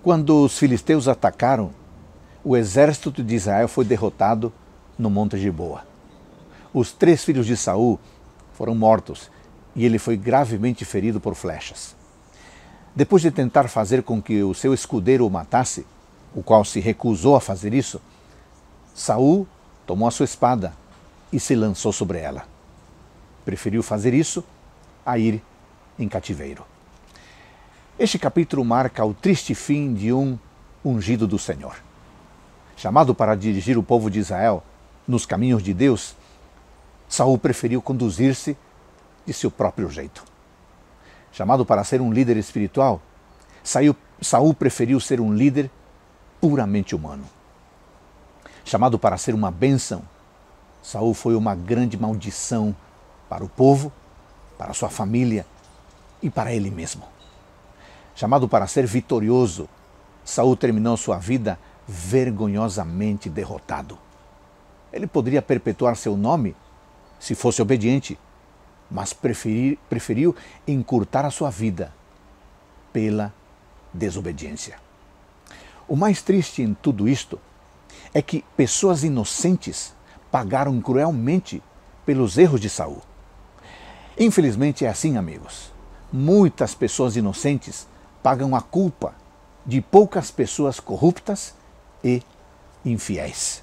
Quando os filisteus atacaram, o exército de Israel foi derrotado no Monte Giboa. Os três filhos de Saul foram mortos e ele foi gravemente ferido por flechas. Depois de tentar fazer com que o seu escudeiro o matasse, o qual se recusou a fazer isso, Saul tomou a sua espada e se lançou sobre ela. Preferiu fazer isso a ir em cativeiro. Este capítulo marca o triste fim de um ungido do Senhor. Chamado para dirigir o povo de Israel nos caminhos de Deus, Saul preferiu conduzir-se de seu próprio jeito. Chamado para ser um líder espiritual, Saul preferiu ser um líder puramente humano. Chamado para ser uma bênção, Saul foi uma grande maldição para o povo, para sua família e para ele mesmo chamado para ser vitorioso, Saul terminou sua vida vergonhosamente derrotado. Ele poderia perpetuar seu nome se fosse obediente, mas preferir, preferiu encurtar a sua vida pela desobediência. O mais triste em tudo isto é que pessoas inocentes pagaram cruelmente pelos erros de Saul. Infelizmente é assim, amigos. Muitas pessoas inocentes pagam a culpa de poucas pessoas corruptas e infiéis.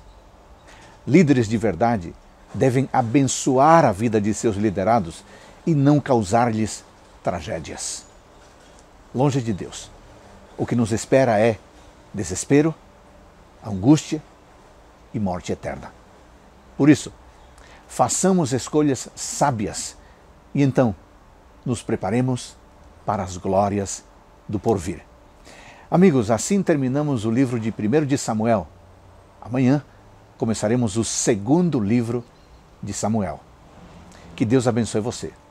Líderes de verdade devem abençoar a vida de seus liderados e não causar-lhes tragédias. Longe de Deus, o que nos espera é desespero, angústia e morte eterna. Por isso, façamos escolhas sábias e então nos preparemos para as glórias eternas do porvir. Amigos, assim terminamos o livro de 1 de Samuel. Amanhã começaremos o segundo livro de Samuel. Que Deus abençoe você.